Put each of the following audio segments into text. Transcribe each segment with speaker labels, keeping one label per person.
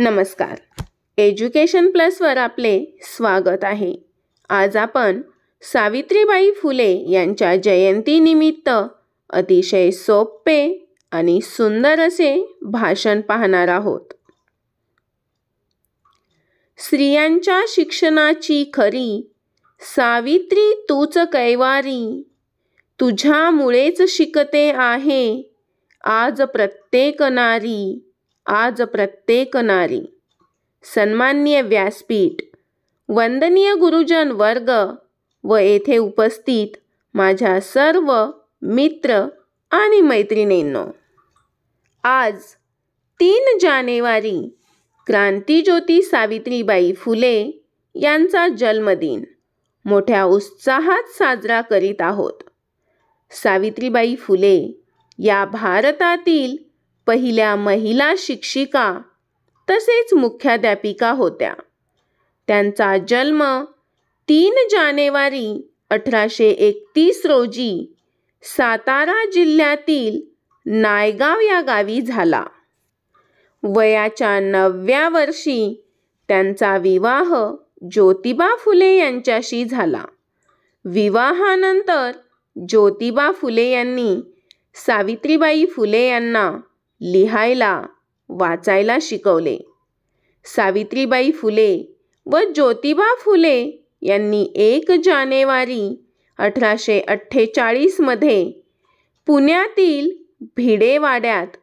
Speaker 1: नमस्कार एज्युकेशन प्लसवर आपले स्वागत आहे आज आपण सावित्रीबाई फुले यांच्या जयंतीनिमित्त अतिशय सोपे आणि सुंदर असे भाषण पाहणार आहोत स्त्रियांच्या शिक्षणाची खरी सावित्री तूच कैवारी तुझ्यामुळेच शिकते आहे आज प्रत्येक नारी आज प्रत्येक नारी सन्मान्य व्यासपीठ वंदनीय गुरुजन वर्ग व येथे उपस्थित माझ्या सर्व मित्र आणि मैत्रिणींनो आज तीन जानेवारी क्रांतीज्योती सावित्रीबाई फुले यांचा जन्मदिन मोठ्या उत्साहात साजरा करीत आहोत सावित्रीबाई फुले या भारतातील पहिल्या महिला शिक्षिका तसेच मुख्याध्यापिका होत्या त्यांचा जन्म तीन जानेवारी अठराशे एकतीस रोजी सातारा जिल्ह्यातील नायगाव या गावी झाला वयाच्या नवव्या वर्षी त्यांचा विवाह ज्योतिबा फुले यांच्याशी झाला विवाहानंतर ज्योतिबा फुले यांनी सावित्रीबाई फुले यांना लिहायला वाचायला शिकवले सावित्रीबाई फुले व ज्योतिबा फुले यांनी एक जानेवारी अठराशे अठ्ठेचाळीसमध्ये पुण्यातील भिडेवाड्यात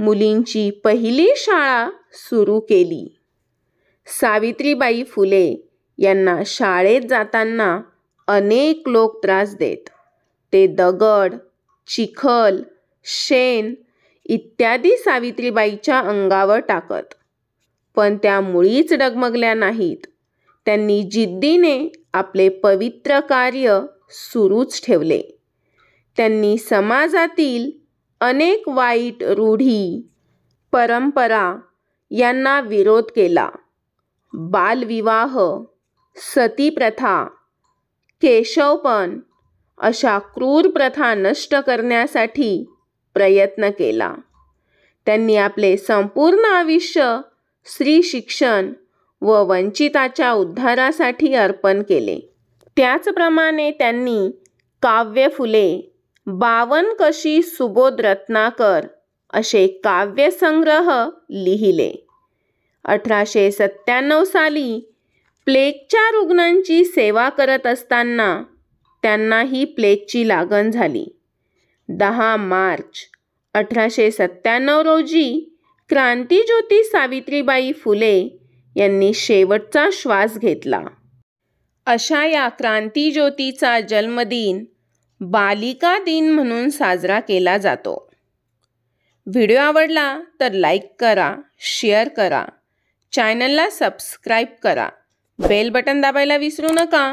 Speaker 1: मुलींची पहिली शाळा सुरू केली सावित्रीबाई फुले यांना शाळेत जाताना अनेक लोक त्रास देत ते दगड चिखल शेण इत्यादी सावित्रीबाईच्या अंगावर टाकत पण त्या मुळीच डगमगल्या नाहीत त्यांनी जिद्दीने आपले पवित्र कार्य सुरूच ठेवले त्यांनी समाजातील अनेक वाईट रूढी परंपरा यांना विरोध केला बालविवाह सतीप्रथा केशवपण अशा क्रूर प्रथा नष्ट करण्यासाठी प्रयत्न केला त्यांनी आपले संपूर्ण आयुष्य स्त्री शिक्षण व वंचिताच्या उद्धारासाठी अर्पण केले त्याचप्रमाणे त्यांनी काव्य फुले बावन कशी सुबोध रत्नाकर असे काव्यसंग्रह लिहिले अठराशे सत्त्याण्णव साली प्लेगच्या रुग्णांची सेवा करत असताना त्यांनाही प्लेगची लागण झाली दहा मार्च अठराशे सत्त्याण्णव रोजी क्रांतीज्योती सावित्रीबाई फुले यांनी शेवटचा श्वास घेतला अशा या क्रांतीज्योतीचा जन्मदिन बालिका दिन म्हणून साजरा केला जातो व्हिडिओ आवडला तर लाईक करा शेअर करा चॅनलला सबस्क्राईब करा बेल बटन दाबायला विसरू नका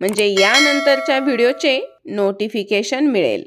Speaker 1: म्हणजे यानंतरच्या व्हिडिओचे नोटिफिकेशन मिळेल